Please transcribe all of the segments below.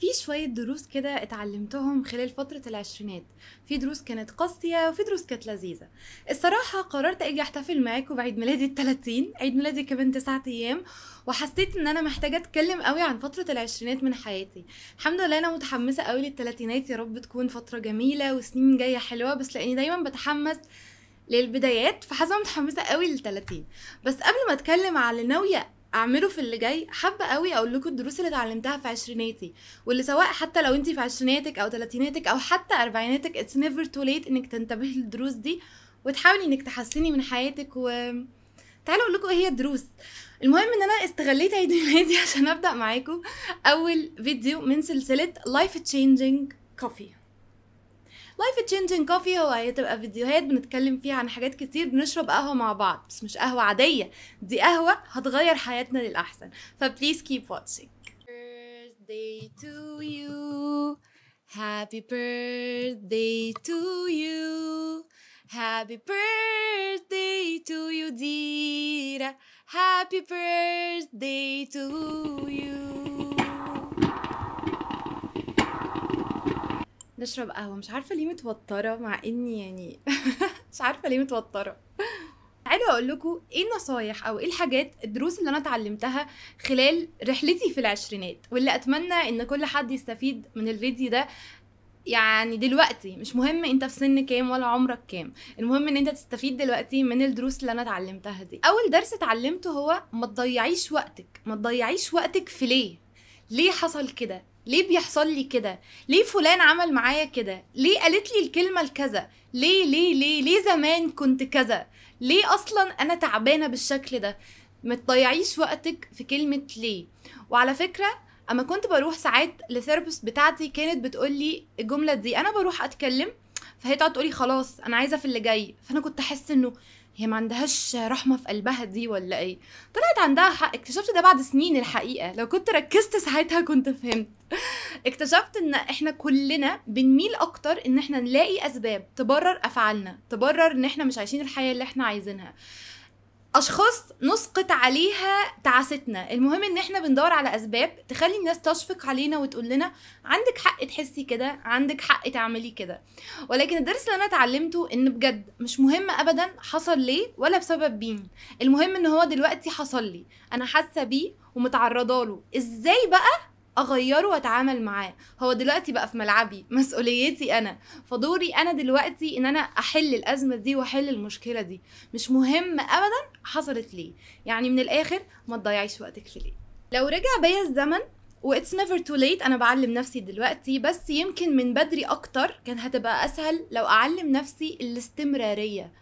في شوية دروس كده اتعلمتهم خلال فترة العشرينات في دروس كانت قاسية وفي دروس كانت لذيذة الصراحة قررت اجي احتفل معاكم بعيد ميلادي التلاتين عيد ميلادي كمان تسعة ايام وحسيت ان انا محتاجة اتكلم قوي عن فترة العشرينات من حياتي الحمد لله انا متحمسة قوي للتلاتينات يا رب تكون فترة جميلة وسنين جاية حلوة بس لاني دايما بتحمس للبدايات فحاسه متحمسه قوي لل 30 بس قبل ما اتكلم على ناويه اعمله في اللي جاي حابه قوي اقول لكم الدروس اللي اتعلمتها في عشريناتي واللي سواء حتى لو انت في عشريناتك او تلاتيناتك او حتى اربعيناتك اتس نيفر تو ليت انك تنتبهي للدروس دي وتحاولي انك تحسني من حياتك و تعالوا اقول لكم ايه هي الدروس المهم ان انا استغليت عيد ميلادي عشان ابدا معاكم اول فيديو من سلسله لايف تشينجينج كوفي لايف تشينجين كوفي هو هتبقى فيديوهات بنتكلم فيها عن حاجات كتير بنشرب قهوه مع بعض بس مش قهوه عاديه دي قهوه هتغير حياتنا للاحسن فبليز كيب واتشينج birthday to you. Happy birthday to you. Happy birthday to you, dear. Happy birthday to you. نشرب قهوه مش عارفه ليه متوتره مع اني يعني مش عارفه ليه متوتره تعالوا اقول لكم ايه النصايح او ايه الحاجات الدروس اللي انا اتعلمتها خلال رحلتي في العشرينات واللي اتمنى ان كل حد يستفيد من الفيديو ده يعني دلوقتي مش مهم انت في سن كام ولا عمرك كام المهم ان انت تستفيد دلوقتي من الدروس اللي انا اتعلمتها دي اول درس اتعلمته هو ما تضيعيش وقتك ما تضيعيش وقتك في ليه ليه حصل كده ليه بيحصل لي كده ليه فلان عمل معايا كده ليه قالت لي الكلمه الكذا ليه ليه ليه ليه زمان كنت كذا ليه اصلا انا تعبانه بالشكل ده ما تضيعيش وقتك في كلمه ليه وعلى فكره اما كنت بروح ساعات للثيرابيست بتاعتي كانت بتقول لي الجمله دي انا بروح اتكلم فهي تقعد تقولي خلاص انا عايزه في اللي جاي فانا كنت احس انه هي ما عندهاش رحمه في قلبها دي ولا ايه طلعت عندها حق اكتشفت ده بعد سنين الحقيقه لو كنت ركزت ساعتها كنت فهمت اكتشفت ان احنا كلنا بنميل اكتر ان احنا نلاقي اسباب تبرر افعالنا تبرر ان احنا مش عايشين الحياه اللي احنا عايزينها اشخاص نسقط عليها تعاستنا المهم ان احنا بندور على اسباب تخلي الناس تشفق علينا وتقول لنا عندك حق تحسي كده عندك حق تعملي كده ولكن الدرس اللي انا اتعلمته ان بجد مش مهم ابدا حصل ليه ولا بسبب مين المهم ان هو دلوقتي حصل لي انا حاسه بيه ومتعرضه له ازاي بقى اغيره واتعامل معاه هو دلوقتي بقى في ملعبي مسؤوليتي انا فدوري انا دلوقتي ان انا احل الازمه دي واحل المشكله دي مش مهم ابدا حصلت ليه يعني من الاخر ما تضيعيش وقتك في ليه لو رجع بيا الزمن واتس نيفر تو ليت انا بعلم نفسي دلوقتي بس يمكن من بدري اكتر كان هتبقى اسهل لو اعلم نفسي الاستمراريه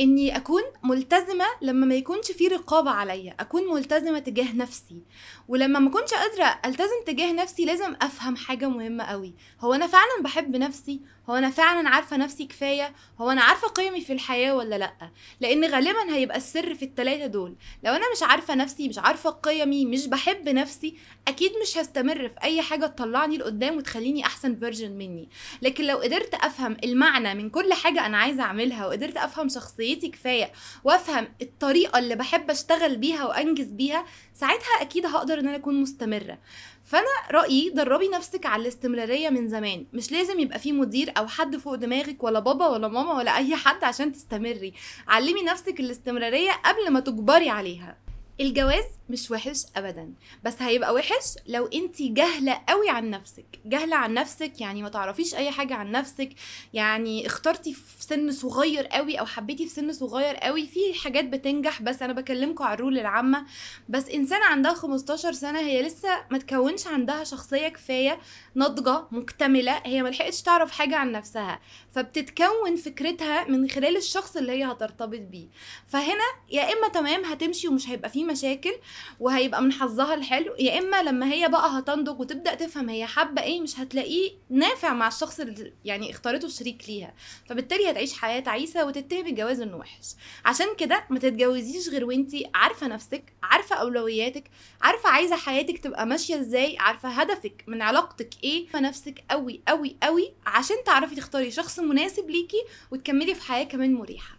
اني اكون ملتزمه لما ما يكونش في رقابه عليا اكون ملتزمه تجاه نفسي ولما ما اكونش قادره التزم تجاه نفسي لازم افهم حاجه مهمه قوي هو انا فعلا بحب نفسي هو انا فعلا عارفه نفسي كفايه هو انا عارفه قيمي في الحياه ولا لا لان غالبا هيبقى السر في التلاته دول لو انا مش عارفه نفسي مش عارفه قيمي مش بحب نفسي اكيد مش هستمر في اي حاجه تطلعني لقدام وتخليني احسن فيرجن مني لكن لو قدرت افهم المعنى من كل حاجه انا عايزه اعملها وقدرت افهم شخصيتي كفايه وافهم الطريقه اللي بحب اشتغل بيها وانجز بيها ساعتها اكيد هقدر ان انا اكون مستمره فانا رايي دربي نفسك على الاستمراريه من زمان مش لازم يبقى في مدير او حد فوق دماغك ولا بابا ولا ماما ولا اي حد عشان تستمري علمي نفسك الاستمراريه قبل ما تجبري عليها الجواز مش وحش ابدا بس هيبقى وحش لو انت جاهله قوي عن نفسك جاهله عن نفسك يعني ما تعرفيش اي حاجه عن نفسك يعني اخترتي في سن صغير قوي او حبيتي في سن صغير قوي في حاجات بتنجح بس انا بكلمكم على الرول العامه بس انسانه عندها 15 سنه هي لسه ما تكونش عندها شخصيه كفايه ناضجه مكتمله هي ما لحقتش تعرف حاجه عن نفسها فبتتكون فكرتها من خلال الشخص اللي هي هترتبط بيه فهنا يا اما تمام هتمشي ومش هيبقى فيه مشاكل وهيبقى من حظها الحلو يا اما لما هي بقى هتنضج وتبدا تفهم هي حابه ايه مش هتلاقيه نافع مع الشخص اللي يعني اختارته شريك ليها فبالتالي هتعيش حياه تعيسه وتتهم الجواز انه وحش عشان كده ما تتجوزيش غير وانت عارفه نفسك عارفه اولوياتك عارفه عايزه حياتك تبقى ماشيه ازاي عارفه هدفك من علاقتك ايه نفسك قوي قوي قوي عشان تعرفي تختاري شخص مناسب ليكي وتكملي في حياه كمان مريحه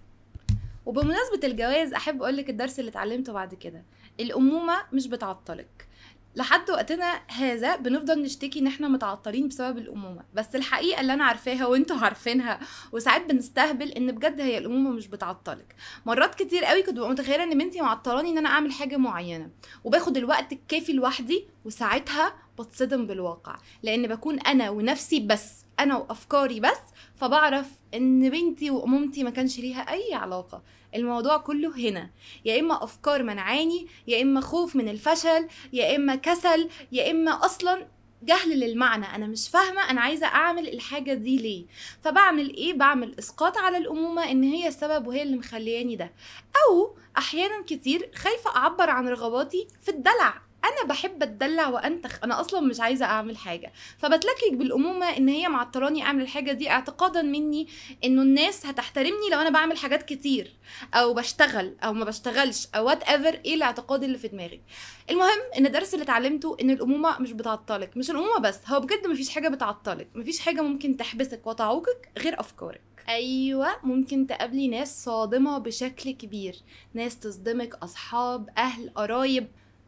وبمناسبه الجواز احب اقولك الدرس اللي اتعلمته بعد كده الامومه مش بتعطلك لحد وقتنا هذا بنفضل نشتكي ان احنا متعطلين بسبب الامومه بس الحقيقه اللي انا عارفاها وانتوا عارفينها وساعات بنستهبل ان بجد هي الامومه مش بتعطلك مرات كتير قوي كنت ببقى متخيله ان بنتي معطلاني ان انا اعمل حاجه معينه وباخد الوقت الكافي لوحدي وساعتها بتصدم بالواقع لان بكون انا ونفسي بس انا وافكاري بس فبعرف ان بنتي وامومتي ما كانش ليها اي علاقه الموضوع كله هنا يا اما افكار منعاني يا اما خوف من الفشل يا اما كسل يا اما اصلا جهل للمعنى انا مش فاهمه انا عايزه اعمل الحاجه دي ليه فبعمل ايه بعمل اسقاط على الامومه ان هي السبب وهي اللي مخلياني ده او احيانا كتير خايفه اعبر عن رغباتي في الدلع انا بحب اتدلع وانتخ انا اصلا مش عايزه اعمل حاجه فبتلكك بالامومه ان هي معطلاني اعمل الحاجه دي اعتقادا مني انه الناس هتحترمني لو انا بعمل حاجات كتير او بشتغل او ما بشتغلش او وات ايفر ايه الاعتقاد اللي في دماغي المهم ان الدرس اللي اتعلمته ان الامومه مش بتعطلك مش الامومه بس هو بجد مفيش حاجه بتعطلك مفيش حاجه ممكن تحبسك وتعوقك غير افكارك ايوه ممكن تقابلي ناس صادمه بشكل كبير ناس تصدمك اصحاب اهل قرايب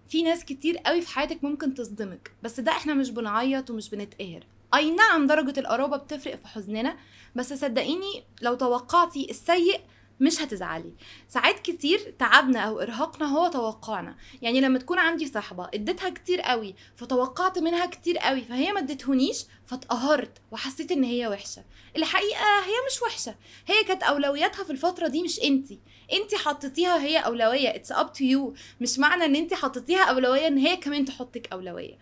في ناس كتير قوي في حياتك ممكن تصدمك بس ده احنا مش بنعيط ومش بنتقهر اي نعم درجة القرابة بتفرق في حزننا بس صدقيني لو توقعتي السيء مش هتزعلي ساعات كتير تعبنا او ارهاقنا هو توقعنا يعني لما تكون عندي صاحبه اديتها كتير قوي فتوقعت منها كتير قوي فهي ما ادتهونيش فاتقهرت وحسيت ان هي وحشه الحقيقه هي مش وحشه هي كانت اولوياتها في الفتره دي مش انتي انتي حطيتيها هي اولويه اتس اب تو يو مش معنى ان انتي حطيتيها اولويه ان هي كمان تحطك اولويه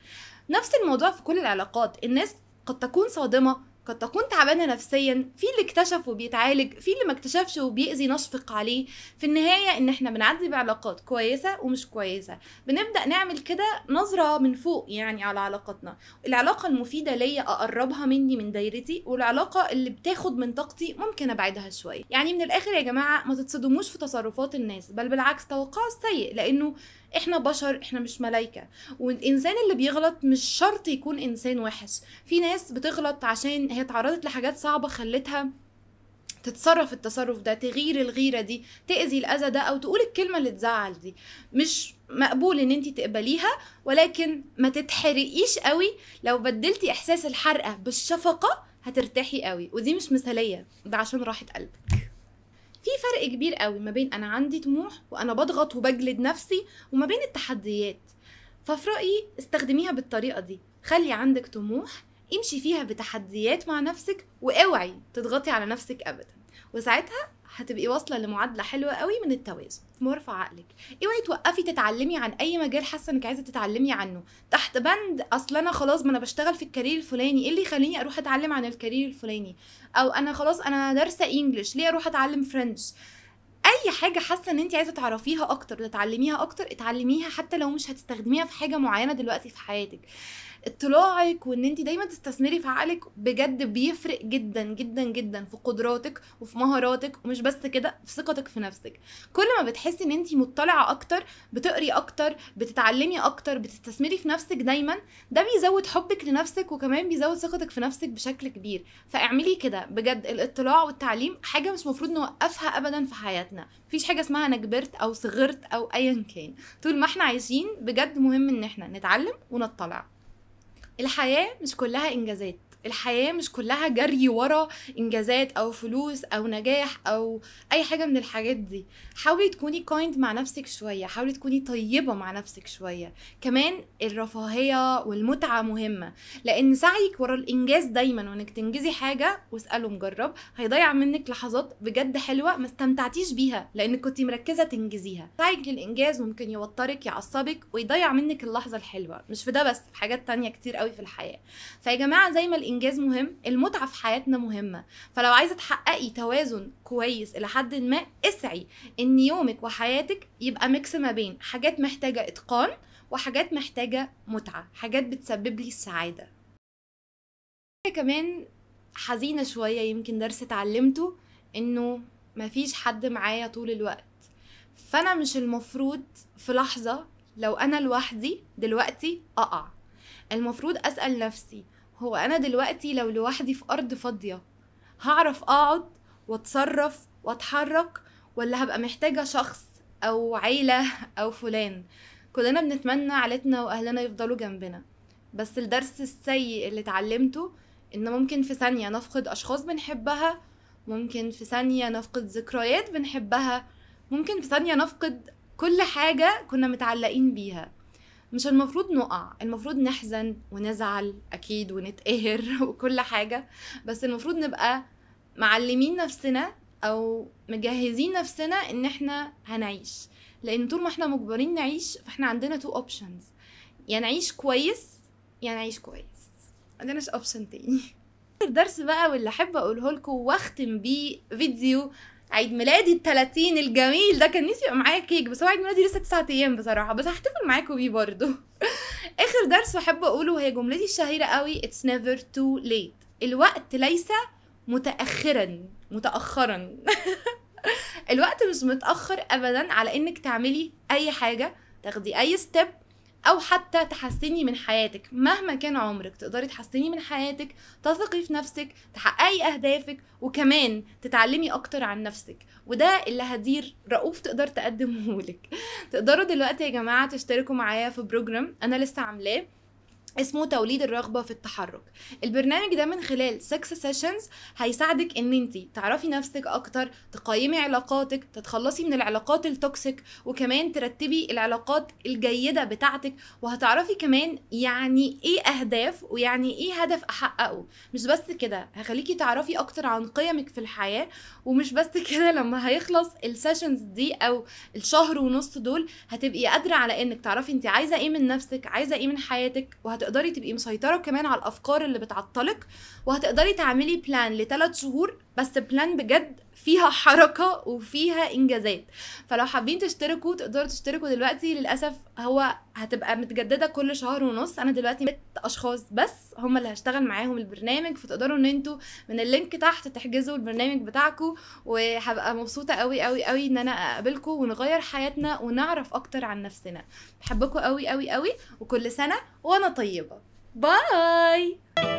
نفس الموضوع في كل العلاقات الناس قد تكون صادمه قد تكون تعبانة نفسيا في اللي اكتشف وبيتعالج في اللي ما اكتشفش وبيأذي نشفق عليه في النهاية ان احنا بنعدي بعلاقات كويسة ومش كويسة بنبدأ نعمل كده نظرة من فوق يعني على علاقتنا العلاقة المفيدة ليا اقربها مني من دايرتي والعلاقة اللي بتاخد من طاقتي ممكن ابعدها شوية يعني من الاخر يا جماعة ما تتصدموش في تصرفات الناس بل بالعكس توقعوا السيء لانه احنا بشر احنا مش ملايكه والانسان اللي بيغلط مش شرط يكون انسان وحش في ناس بتغلط عشان هي اتعرضت لحاجات صعبه خلتها تتصرف التصرف ده تغير الغيره دي تاذي الاذى ده او تقول الكلمه اللي تزعل دي مش مقبول ان انت تقبليها ولكن ما تتحرقيش قوي لو بدلتي احساس الحرقه بالشفقه هترتاحي قوي ودي مش مثاليه ده عشان راحه قلبك في فرق كبير قوي ما بين انا عندي طموح وانا بضغط وبجلد نفسي وما بين التحديات ففي رايي استخدميها بالطريقه دي خلي عندك طموح امشي فيها بتحديات مع نفسك واوعي تضغطي على نفسك ابدا وساعتها هتبقي واصله لمعادله حلوه قوي من التوازن مرفع عقلك اوعي توقفي تتعلمي عن اي مجال حاسه انك عايزه تتعلمي عنه تحت بند اصل انا خلاص ما انا بشتغل في الكارير الفلاني ايه اللي يخليني اروح اتعلم عن الكارير الفلاني او انا خلاص انا دارسه انجلش ليه اروح اتعلم فرنش اي حاجه حاسه ان انت عايزه تعرفيها اكتر وتتعلميها اكتر اتعلميها حتى لو مش هتستخدميها في حاجه معينه دلوقتي في حياتك اطلاعك وان انت دايما تستثمري في عقلك بجد بيفرق جدا جدا جدا في قدراتك وفي مهاراتك ومش بس كده في ثقتك في نفسك كل ما بتحسي ان انت مطلعه اكتر بتقري اكتر بتتعلمي اكتر بتستثمري في نفسك دايما ده بيزود حبك لنفسك وكمان بيزود ثقتك في نفسك بشكل كبير فاعملي كده بجد الاطلاع والتعليم حاجه مش مفروض نوقفها ابدا في حياتنا مفيش حاجه اسمها انا كبرت او صغرت او ايا كان طول ما احنا عايشين بجد مهم ان احنا نتعلم ونطلع الحياة مش كلها إنجازات الحياه مش كلها جري ورا انجازات او فلوس او نجاح او اي حاجه من الحاجات دي حاولي تكوني كايند مع نفسك شويه حاولي تكوني طيبه مع نفسك شويه كمان الرفاهيه والمتعه مهمه لان سعيك ورا الانجاز دايما وانك تنجزي حاجه واساله مجرب هيضيع منك لحظات بجد حلوه ما استمتعتيش بيها لانك كنت مركزه تنجزيها سعيك للانجاز ممكن يوترك يعصبك ويضيع منك اللحظه الحلوه مش في ده بس في حاجات تانية كتير قوي في الحياه فيا جماعه زي ما الإنجاز الانجاز مهم المتعه في حياتنا مهمه فلو عايزه تحققي توازن كويس الى حد ما اسعي ان يومك وحياتك يبقى ميكس ما بين حاجات محتاجه اتقان وحاجات محتاجه متعه حاجات بتسبب لي السعاده كمان حزينه شويه يمكن درس اتعلمته انه مفيش حد معايا طول الوقت فانا مش المفروض في لحظه لو انا لوحدي دلوقتي اقع المفروض اسال نفسي هو انا دلوقتي لو لوحدي في ارض فاضيه هعرف اقعد واتصرف واتحرك ولا هبقى محتاجه شخص او عيله او فلان كلنا بنتمنى عيلتنا واهلنا يفضلوا جنبنا بس الدرس السيء اللي اتعلمته ان ممكن في ثانيه نفقد اشخاص بنحبها ممكن في ثانيه نفقد ذكريات بنحبها ممكن في ثانيه نفقد كل حاجه كنا متعلقين بيها مش المفروض نقع المفروض نحزن ونزعل اكيد ونتقهر وكل حاجه بس المفروض نبقى معلمين نفسنا او مجهزين نفسنا ان احنا هنعيش لان طول ما احنا مجبرين نعيش فاحنا عندنا تو اوبشنز يا يعني نعيش كويس يا يعني نعيش كويس عندناش اوبشن تاني الدرس بقى واللي احب اقوله لكم واختم بيه فيديو عيد ميلادي ال 30 الجميل ده كان نفسي يبقى معايا كيك بس هو عيد ميلادي لسه 9 ايام بصراحه بس هحتفل معاكم بيه برضه اخر درس احب اقوله وهي جملتي الشهيره قوي اتس نيفر تو ليت الوقت ليس متاخرا متاخرا الوقت مش متاخر ابدا على انك تعملي اي حاجه تاخدي اي ستيب او حتى تحسني من حياتك مهما كان عمرك تقدري تحسني من حياتك تثقي في نفسك تحققي اهدافك وكمان تتعلمي اكتر عن نفسك وده اللي هدير رؤوف تقدر تقدمه لك تقدروا دلوقتي يا جماعه تشتركوا معايا في بروجرام انا لسه عاملاه اسمه توليد الرغبه في التحرك البرنامج ده من خلال 6 سيشنز هيساعدك ان انت تعرفي نفسك اكتر تقيمي علاقاتك تتخلصي من العلاقات التوكسيك وكمان ترتبي العلاقات الجيده بتاعتك وهتعرفي كمان يعني ايه اهداف ويعني ايه هدف احققه مش بس كده هخليكي تعرفي اكتر عن قيمك في الحياه ومش بس كده لما هيخلص السيشنز دي او الشهر ونص دول هتبقي قادره على انك تعرفي انت عايزه ايه من نفسك عايزه ايه من حياتك وهت هتقدري تبقي مسيطره كمان على الافكار اللي بتعطلك وهتقدري تعملي بلان لثلاث شهور بس بلان بجد فيها حركه وفيها انجازات فلو حابين تشتركوا تقدروا تشتركوا دلوقتي للاسف هو هتبقى متجدده كل شهر ونص انا دلوقتي مت اشخاص بس هم اللي هشتغل معاهم البرنامج فتقدروا ان انتوا من اللينك تحت تحجزوا البرنامج بتاعكم وهبقى مبسوطه قوي قوي قوي ان انا اقابلكم ونغير حياتنا ونعرف اكتر عن نفسنا بحبكم قوي قوي قوي وكل سنه وانا طيبه باي